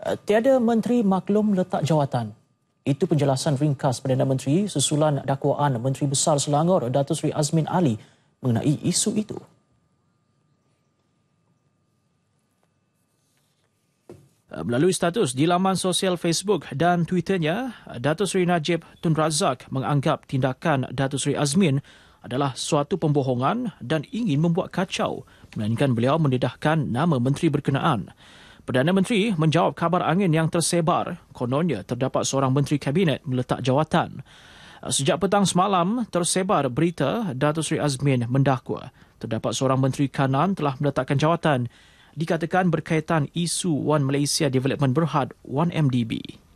Eh, tiada menteri maklum letak jawatan. Itu penjelasan ringkas Perdana Menteri susulan dakwaan Menteri Besar Selangor Datuk Seri Azmin Ali mengenai isu itu. Eh, melalui status di laman sosial Facebook dan Twitternya, Datuk Seri Najib Tun Razak menganggap tindakan Datuk Seri Azmin adalah suatu pembohongan dan ingin membuat kacau melainkan beliau mendedahkan nama menteri berkenaan. Perdana Menteri menjawab kabar angin yang tersebar, kononnya terdapat seorang menteri kabinet meletak jawatan. Sejak petang semalam, tersebar berita datuk Sri Azmin mendakwa terdapat seorang menteri kanan telah meletakkan jawatan dikatakan berkaitan isu One Malaysia Development Berhad 1MDB.